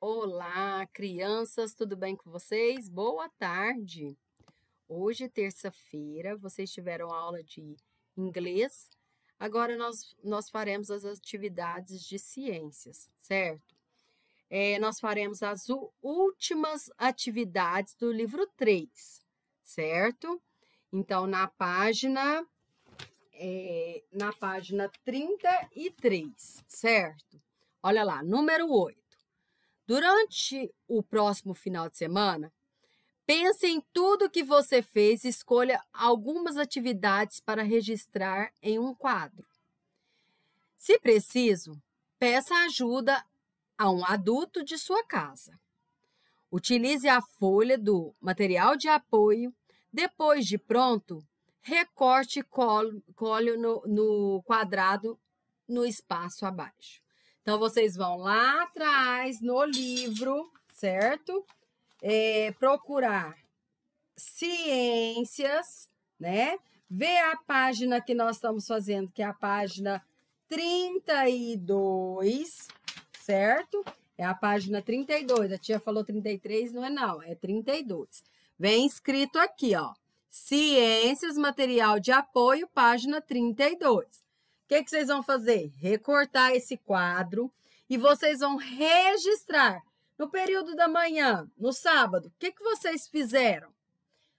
Olá, crianças, tudo bem com vocês? Boa tarde! Hoje, terça-feira, vocês tiveram aula de inglês. Agora nós, nós faremos as atividades de ciências, certo? É, nós faremos as últimas atividades do livro 3, certo? Então, na página. É, na página 33, certo? Olha lá, número 8. Durante o próximo final de semana, pense em tudo que você fez e escolha algumas atividades para registrar em um quadro. Se preciso, peça ajuda a um adulto de sua casa. Utilize a folha do material de apoio. Depois de pronto, recorte e cole no, no quadrado no espaço abaixo. Então, vocês vão lá atrás no livro, certo? É, procurar ciências, né? Ver a página que nós estamos fazendo, que é a página 32, certo? É a página 32. A tia falou 33, não é não, é 32. Vem escrito aqui, ó. Ciências, material de apoio, página 32 que, que vocês vão fazer? Recortar esse quadro e vocês vão registrar no período da manhã, no sábado, o que, que vocês fizeram?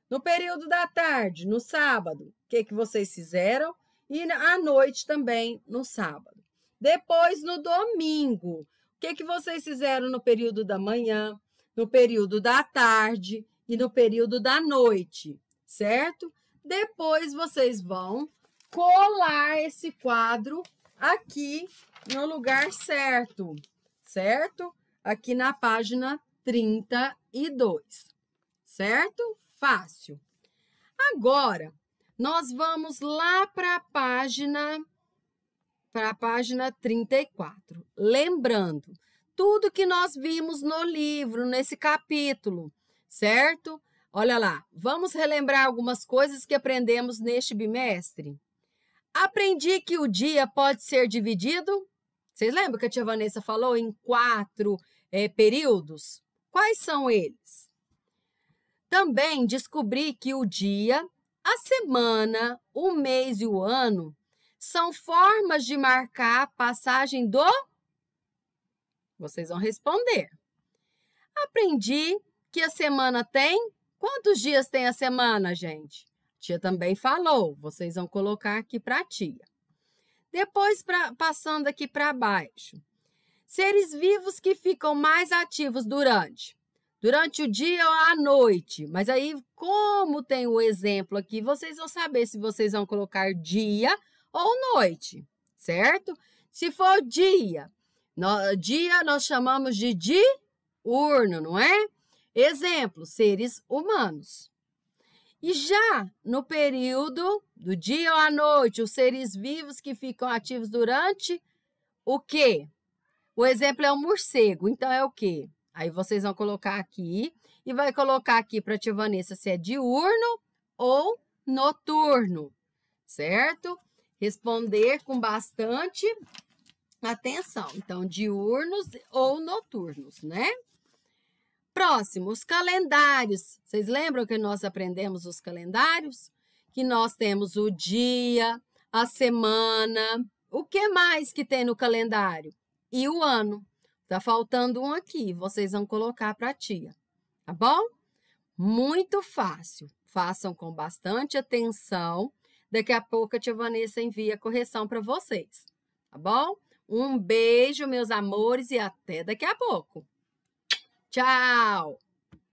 No período da tarde, no sábado, o que, que vocês fizeram? E à noite também, no sábado. Depois, no domingo, o que, que vocês fizeram no período da manhã, no período da tarde e no período da noite, certo? Depois vocês vão colar esse quadro aqui no lugar certo, certo? Aqui na página 32, certo? Fácil. Agora, nós vamos lá para a página para a página 34. Lembrando, tudo que nós vimos no livro, nesse capítulo, certo? Olha lá, vamos relembrar algumas coisas que aprendemos neste bimestre? Aprendi que o dia pode ser dividido. Vocês lembram que a tia Vanessa falou em quatro é, períodos? Quais são eles? Também descobri que o dia, a semana, o mês e o ano são formas de marcar a passagem do. Vocês vão responder. Aprendi que a semana tem. Quantos dias tem a semana, gente? Tia também falou, vocês vão colocar aqui para a tia. Depois, pra, passando aqui para baixo. Seres vivos que ficam mais ativos durante durante o dia ou a noite. Mas aí, como tem o exemplo aqui, vocês vão saber se vocês vão colocar dia ou noite, certo? Se for dia, no, dia nós chamamos de diurno, não é? Exemplo, seres humanos. E já no período do dia ou à noite, os seres vivos que ficam ativos durante o quê? O exemplo é o morcego, então é o quê? Aí vocês vão colocar aqui e vai colocar aqui para a tia Vanessa se é diurno ou noturno, certo? Responder com bastante atenção. Então, diurnos ou noturnos, né? próximo, os calendários. Vocês lembram que nós aprendemos os calendários? Que nós temos o dia, a semana, o que mais que tem no calendário? E o ano. Tá faltando um aqui, vocês vão colocar para a tia, tá bom? Muito fácil. Façam com bastante atenção. Daqui a pouco a tia Vanessa envia a correção para vocês, tá bom? Um beijo, meus amores, e até daqui a pouco. Tchau!